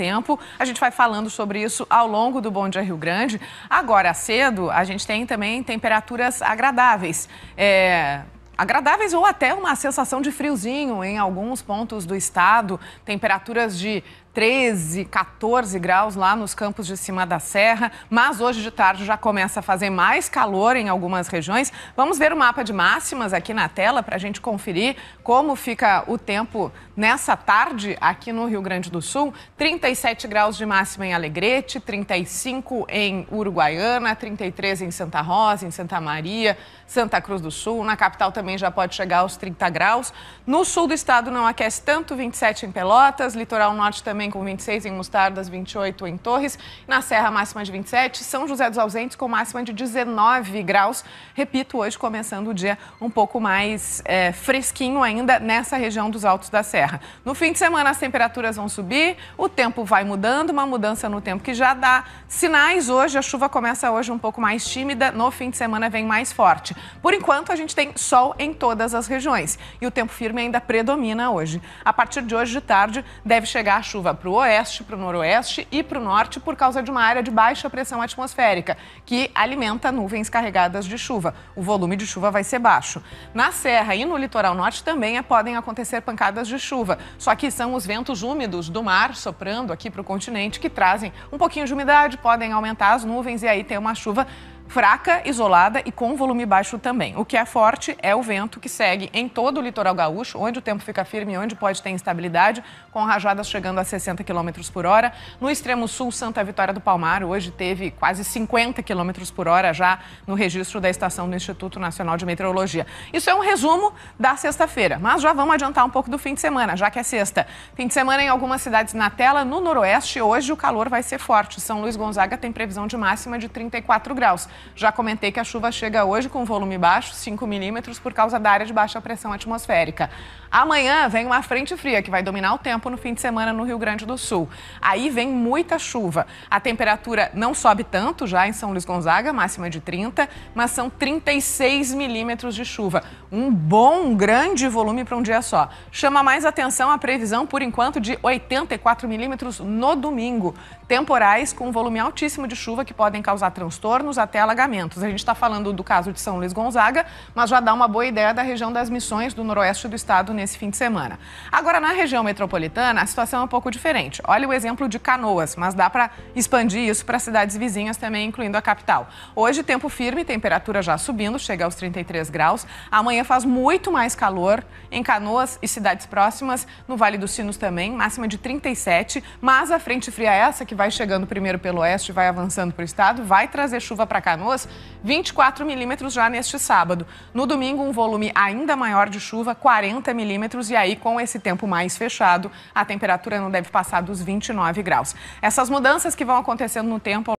tempo. A gente vai falando sobre isso ao longo do Bom Dia Rio Grande. Agora, cedo, a gente tem também temperaturas agradáveis. É agradáveis ou até uma sensação de friozinho em alguns pontos do estado, temperaturas de 13, 14 graus lá nos campos de cima da serra, mas hoje de tarde já começa a fazer mais calor em algumas regiões. Vamos ver o mapa de máximas aqui na tela para a gente conferir como fica o tempo nessa tarde aqui no Rio Grande do Sul. 37 graus de máxima em Alegrete, 35 em Uruguaiana, 33 em Santa Rosa, em Santa Maria, Santa Cruz do Sul. Na capital também já pode chegar aos 30 graus. No sul do estado não aquece tanto, 27 em Pelotas, litoral norte também também com 26 em Mostardas, 28 em Torres. Na Serra, máxima de 27. São José dos Ausentes com máxima de 19 graus. Repito, hoje começando o dia um pouco mais é, fresquinho ainda nessa região dos Altos da Serra. No fim de semana, as temperaturas vão subir, o tempo vai mudando, uma mudança no tempo que já dá sinais hoje. A chuva começa hoje um pouco mais tímida, no fim de semana vem mais forte. Por enquanto, a gente tem sol em todas as regiões e o tempo firme ainda predomina hoje. A partir de hoje de tarde, deve chegar a chuva chuva para o oeste, para o noroeste e para o norte por causa de uma área de baixa pressão atmosférica, que alimenta nuvens carregadas de chuva. O volume de chuva vai ser baixo. Na Serra e no litoral norte também é, podem acontecer pancadas de chuva, só que são os ventos úmidos do mar soprando aqui para o continente que trazem um pouquinho de umidade, podem aumentar as nuvens e aí ter uma chuva fraca, isolada e com volume baixo também. O que é forte é o vento que segue em todo o litoral gaúcho, onde o tempo fica firme e onde pode ter instabilidade, com rajadas chegando a 60 km por hora. No extremo sul, Santa Vitória do Palmar, hoje teve quase 50 km por hora já no registro da estação do Instituto Nacional de Meteorologia. Isso é um resumo da sexta-feira, mas já vamos adiantar um pouco do fim de semana, já que é sexta. Fim de semana em algumas cidades na tela, no noroeste, hoje o calor vai ser forte. São Luís Gonzaga tem previsão de máxima de 34 graus. Já comentei que a chuva chega hoje com volume baixo, 5 milímetros, por causa da área de baixa pressão atmosférica. Amanhã vem uma frente fria que vai dominar o tempo no fim de semana no Rio Grande do Sul. Aí vem muita chuva. A temperatura não sobe tanto já em São Luís Gonzaga, máxima de 30, mas são 36 milímetros de chuva. Um bom, grande volume para um dia só. Chama mais atenção a previsão, por enquanto, de 84 milímetros no domingo. Temporais com um volume altíssimo de chuva que podem causar transtornos até alagamentos. A gente está falando do caso de São Luís Gonzaga, mas já dá uma boa ideia da região das Missões do noroeste do estado nesse fim de semana. Agora, na região metropolitana, a situação é um pouco diferente. Olha o exemplo de Canoas, mas dá para expandir isso para cidades vizinhas também, incluindo a capital. Hoje, tempo firme, temperatura já subindo, chega aos 33 graus. Amanhã faz muito mais calor em Canoas e cidades próximas, no Vale dos Sinos também, máxima de 37. Mas a frente fria é essa, que vai chegando primeiro pelo oeste, vai avançando para o estado, vai trazer chuva para Canoas, 24 milímetros já neste sábado. No domingo, um volume ainda maior de chuva, 40 milímetros milímetros e aí com esse tempo mais fechado, a temperatura não deve passar dos 29 graus. Essas mudanças que vão acontecendo no tempo...